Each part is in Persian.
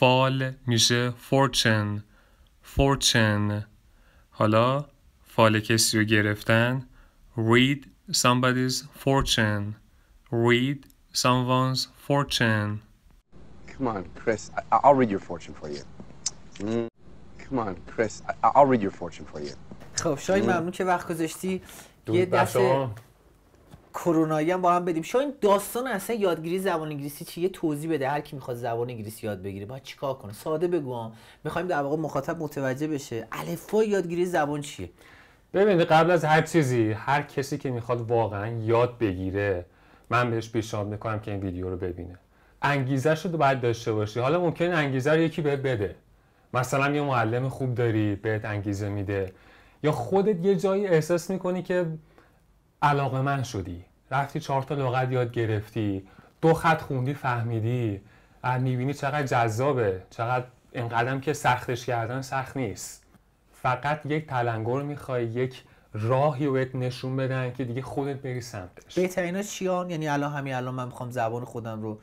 فال میشه فورچن فورچن حالا فال کسی رو گرفتن read somebody's fortune read someone's fortune come on Chris I'll read your fortune for you come on Chris I'll read your fortune for you خب شاید ممنون که وقت گذاشتی یه دست کرونایی هم با هم بدیم شاید داستان اصلا یادگیری زبان انگلیسی چیه توضیح بده هر کی میخواد زبان انگلیسی یاد بگیره باید چیکار کنه ساده بگم میخوایم در واقع مخاطب متوجه بشه الفا یادگیری زبان چیه ببینید قبل از هر چیزی هر کسی که میخواد واقعا یاد بگیره من بهش پیشنهاد میکنم که این ویدیو رو ببینه انگیزه شد باید داشته باشی حالا ممکن انگیزه رو یکی بهت بده مثلا یه معلم خوب داری بهت انگیزه میده یا خودت یه جایی احساس میکنی که علاقه من شدی رفتی چهار تا لغت یاد گرفتی دو خط خوندی فهمیدی و میبینی چقدر جذابه چقدر انقدرم که سختش کردن سخت نیست فقط یک تلنگر میخوای یک راهی بهت نشون بدن که دیگه خودت بری سمتش چی چیان یعنی الان همین الان من میخوام زبان خودم رو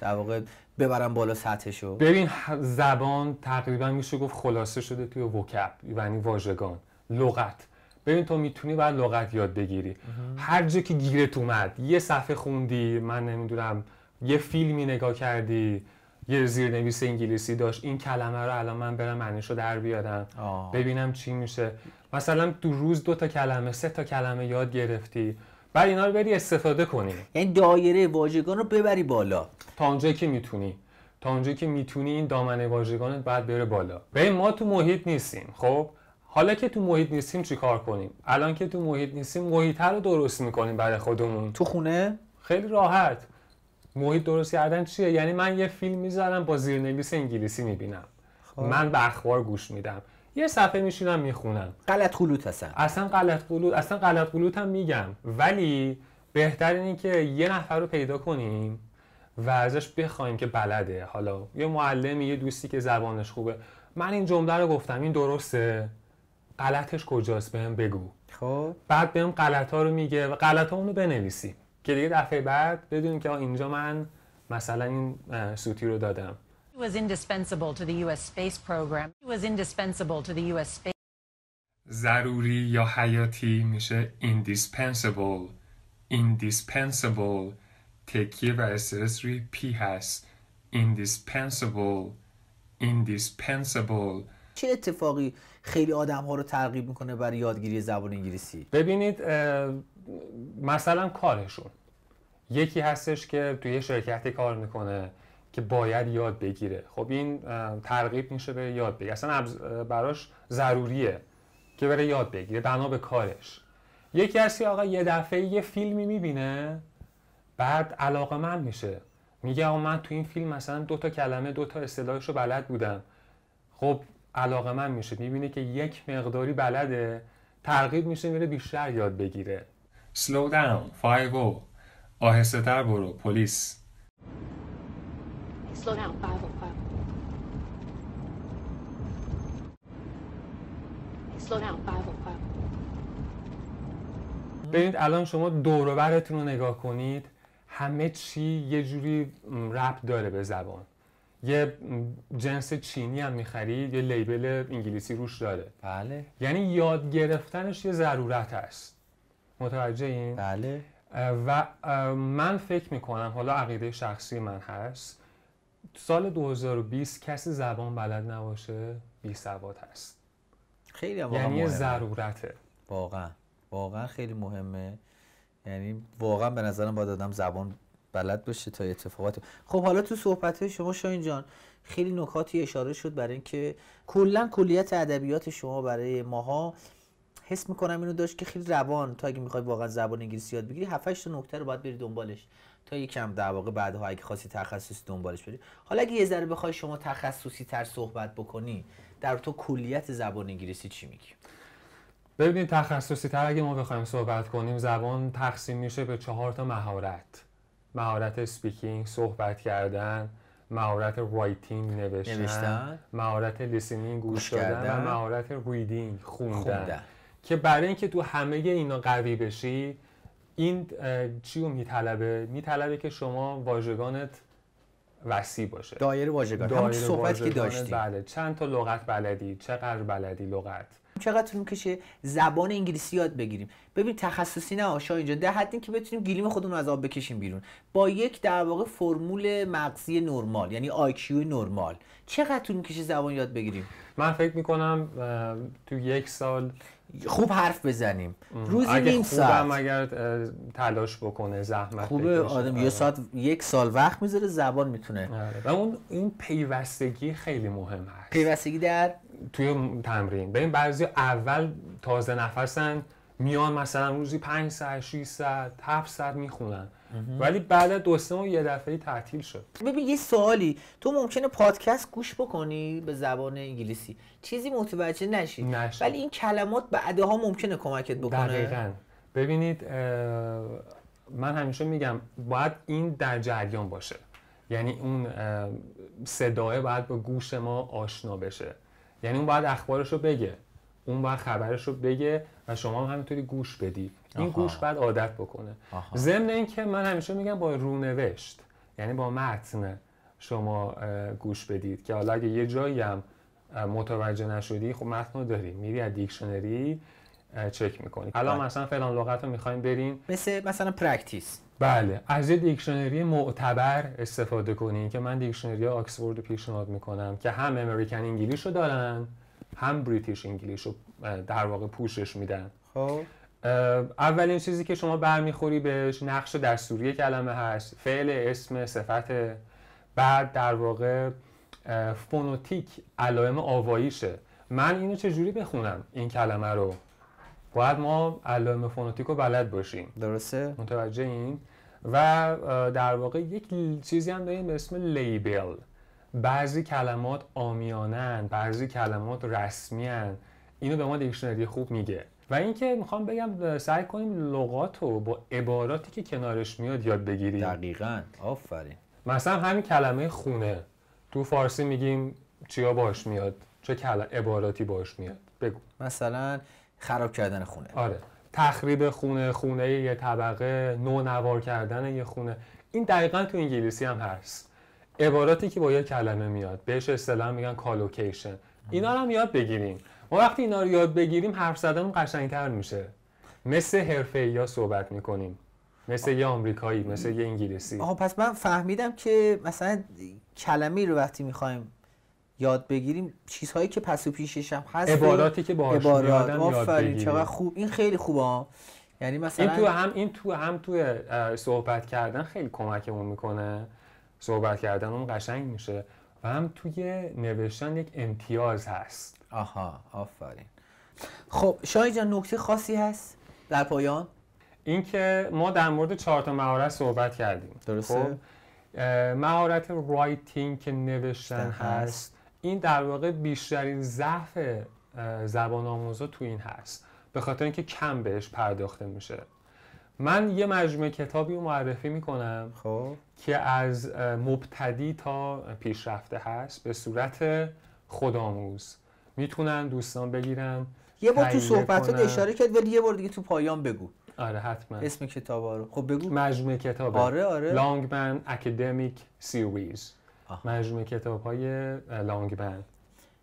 در واقع ببرم بالا سطحشو ببین زبان تقریبا میشه گفت خلاصه شده توی وکب یعنی واژگان لغت ببین تو میتونی بعد لغت یاد بگیری هر جا که گیرت اومد یه صفحه خوندی من نمیدونم یه فیلمی نگاه کردی یه زیرنویس انگلیسی داشت این کلمه رو الان من برم معنیشو در بیارم ببینم چی میشه مثلا دو روز دو تا کلمه سه تا کلمه یاد گرفتی بعد اینا رو بری استفاده کنی یعنی دایره واژگان رو ببری بالا تا اونجایی که میتونی تا اونجایی که میتونی این دامنه واژگانت بعد بره بالا ببین ما تو محیط نیستیم خب حالا که تو محیط نیستیم کار کنیم الان که تو محیط نیستیم محیط رو درست میکنیم برای خودمون تو خونه خیلی راحت محیط درست کردن چیه یعنی من یه فیلم میذارم با زیرنویس انگلیسی میبینم خب. من به اخبار گوش میدم یه صفحه میشینم میخونم غلط خلوت هستن اصلا غلط خلوت اصلا غلط خلوت هم میگم ولی بهتر اینه که یه نفر رو پیدا کنیم و ازش بخوایم که بلده حالا یه معلمی یه دوستی که زبانش خوبه من این جمله رو گفتم این درسته غلطش کجاست بهم بگو خب بعد بهم غلط ها رو میگه و غلط ها اونو بنویسیم که دیگه دفعه بعد بدونیم که اینجا من مثلا این سوتی رو دادم ضروری یا حیاتی میشه indispensable indispensable تکیه و استرس روی پی هست indispensable indispensable چه اتفاقی خیلی آدم ها رو ترغیب میکنه برای یادگیری زبان انگلیسی ببینید مثلا کارشون یکی هستش که توی یه شرکتی کار میکنه که باید یاد بگیره خب این ترغیب میشه به یاد بگیره اصلا براش ضروریه که بره یاد بگیره بنا به کارش یکی هستی آقا یه دفعه یه فیلمی میبینه بعد علاقه من میشه میگه آقا من تو این فیلم مثلا دو تا کلمه دو تا اصطلاحشو بلد بودم خب علاقه من میشه میبینه که یک مقداری بلده ترغیب میشه میره بیشتر یاد بگیره سلو داون oh. آهسته تر برو پلیس ببینید الان شما دوروبرتون رو نگاه کنید همه چی یه جوری رپ داره به زبان یه جنس چینی هم میخرید یه لیبل انگلیسی روش داره بله یعنی یاد گرفتنش یه ضرورت هست متوجه این؟ بله و من فکر میکنم حالا عقیده شخصی من هست سال 2020 کسی زبان بلد نباشه بی سواد هست خیلی واقعا یعنی مهمه. ضرورته واقعا واقعا خیلی مهمه یعنی واقعا به نظرم باید آدم زبان بلد باشه تا اتفاقات خب حالا تو صحبت شما شاین جان خیلی نکاتی اشاره شد برای اینکه کلا کلیت ادبیات شما برای ماها حس میکنم اینو داشت که خیلی روان تا اگه میخوای واقعا زبان انگلیسی یاد بگیری 7 8 نکته رو باید بری دنبالش تا یکم در واقع بعدها اگه خاصی تخصصی دنبالش بری حالا اگه یه ذره بخوای شما تخصصی تر صحبت بکنی در تو کلیت زبان انگلیسی چی میگی ببینید تخصصی تر اگه ما بخوایم صحبت کنیم زبان تقسیم میشه به چهار تا مهارت مهارت سپیکینگ صحبت کردن مهارت رایتینگ نوشتن, مهارت لیسنینگ گوش دادن و مهارت ریدینگ خوندن, که برای اینکه تو همه اینا قوی بشی این چی رو میطلبه میطلبه که شما واژگانت وسیع باشه دایر واژگان همون صحبت که داشتی بله چند تا لغت بلدی چقدر بلدی لغت چقدر میکشه زبان انگلیسی یاد بگیریم ببین تخصصی نه آشا اینجا در حدی که بتونیم گلیم خودمون از آب بکشیم بیرون با یک در واقع فرمول مغزی نرمال یعنی آیکیو نرمال چقدر طول میکشه زبان یاد بگیریم من فکر میکنم تو یک سال خوب حرف بزنیم روزی اگه نیم ساعت اگر تلاش بکنه زحمت خوبه آدم یه آره. ساعت یک سال وقت میذاره زبان میتونه آره. و اون این پیوستگی خیلی مهم هست پیوستگی در توی تمرین ببین بعضی اول تازه نفسن میان مثلا روزی 5 ساعت 6 ساعت 7 ساعت میخونن ولی بعد دو سه ماه یه دفعه تعطیل شد ببین یه سوالی تو ممکنه پادکست گوش بکنی به زبان انگلیسی چیزی متوجه نشی ولی این کلمات بعدها ممکنه کمکت بکنه دقیقاً ببینید من همیشه میگم باید این در جریان باشه یعنی اون صدای باید به گوش ما آشنا بشه یعنی اون باید اخبارش رو بگه اون باید خبرش رو بگه و شما هم همینطوری گوش بدی این گوش باید عادت بکنه ضمن اینکه من همیشه میگم با رونوشت یعنی با متن شما گوش بدید که حالا اگه یه جایی هم متوجه نشدی خب متن رو داری میری از دیکشنری چک میکنی حالا بله. مثلا فلان لغت رو میخوایم بریم مثل مثلا پرکتیس بله از یه دیکشنری معتبر استفاده کنین که من دیکشنری آکسفورد رو پیشنهاد میکنم که هم امریکن انگلیش رو دارن هم بریتیش انگلیش رو در واقع پوشش میدن خب اولین چیزی که شما برمیخوری بهش نقش دستوری کلمه هست فعل اسم صفت بعد در واقع فونوتیک علائم آواییشه من اینو چجوری بخونم این کلمه رو باید ما علائم فونوتیک رو بلد باشیم درسته متوجه این و در واقع یک چیزی هم داریم به اسم لیبل بعضی کلمات آمیانن بعضی کلمات رسمیان اینو به ما دیکشنری خوب میگه و اینکه میخوام بگم سعی کنیم لغات رو با عباراتی که کنارش میاد یاد بگیریم دقیقا آفرین مثلا همین کلمه خونه تو فارسی میگیم چیا باش میاد چه کلمه عباراتی باش میاد بگو مثلا خراب کردن خونه آره تخریب خونه خونه یه طبقه نو نوار کردن یه خونه این دقیقا تو انگلیسی هم هست عباراتی که با یه کلمه میاد بهش اصطلاح میگن کالوکیشن اینا رو هم یاد بگیریم ما وقتی اینا رو یاد بگیریم حرف زدنم قشنگتر میشه مثل حرفه یا صحبت میکنیم مثل یه آمریکایی مثل یه انگلیسی آها پس من فهمیدم که مثلا کلمه رو وقتی میخوایم یاد بگیریم چیزهایی که پس و پیشش هم هست عباراتی که باهاش عبارات آفرین چقدر خوب این خیلی خوبه یعنی مثلا این تو هم این تو هم توی صحبت کردن خیلی کمکمون میکنه صحبت کردن اون قشنگ میشه و هم توی نوشتن یک امتیاز هست آها آفرین خب شاید جان نکته خاصی هست در پایان اینکه ما در مورد چهار تا مهارت صحبت کردیم درسته خب مهارت رایتینگ که نوشتن هست این در واقع بیشترین ضعف زبان آموزا تو این هست به خاطر اینکه کم بهش پرداخته میشه من یه مجموعه کتابی رو معرفی میکنم خب. که از مبتدی تا پیشرفته هست به صورت خودآموز میتونن دوستان بگیرن یه بار تو صحبتات اشاره کرد ولی یه بار دیگه تو پایان بگو آره حتما اسم کتاب رو خب بگو مجموعه کتاب آره آره Longman Academic Series مجموعه کتاب های لانگ بند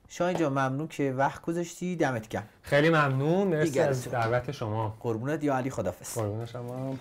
شاید جا ممنون که وقت گذاشتی دمت گرم خیلی ممنون مرسی از دعوت شما قربونت یا علی خدافز قربون شما